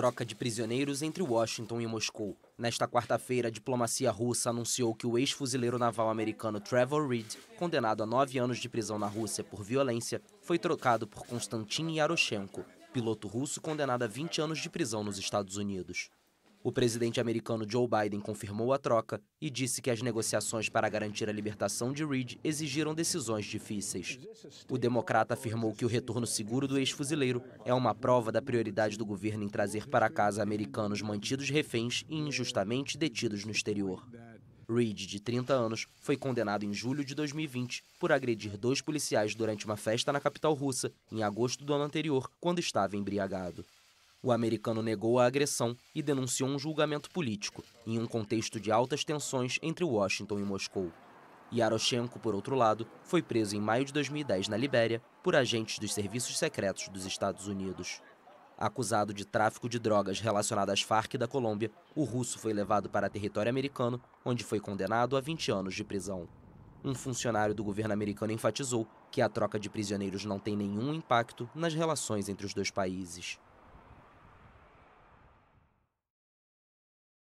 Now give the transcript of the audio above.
troca de prisioneiros entre Washington e Moscou. Nesta quarta-feira, a diplomacia russa anunciou que o ex-fuzileiro naval americano Trevor Reed, condenado a nove anos de prisão na Rússia por violência, foi trocado por Konstantin Yaroshenko, piloto russo condenado a 20 anos de prisão nos Estados Unidos. O presidente americano Joe Biden confirmou a troca e disse que as negociações para garantir a libertação de Reed exigiram decisões difíceis. O democrata afirmou que o retorno seguro do ex-fuzileiro é uma prova da prioridade do governo em trazer para casa americanos mantidos reféns e injustamente detidos no exterior. Reed, de 30 anos, foi condenado em julho de 2020 por agredir dois policiais durante uma festa na capital russa, em agosto do ano anterior, quando estava embriagado. O americano negou a agressão e denunciou um julgamento político, em um contexto de altas tensões entre Washington e Moscou. Yaroshenko, por outro lado, foi preso em maio de 2010 na Libéria por agentes dos serviços secretos dos Estados Unidos. Acusado de tráfico de drogas relacionado às Farc da Colômbia, o russo foi levado para território americano, onde foi condenado a 20 anos de prisão. Um funcionário do governo americano enfatizou que a troca de prisioneiros não tem nenhum impacto nas relações entre os dois países.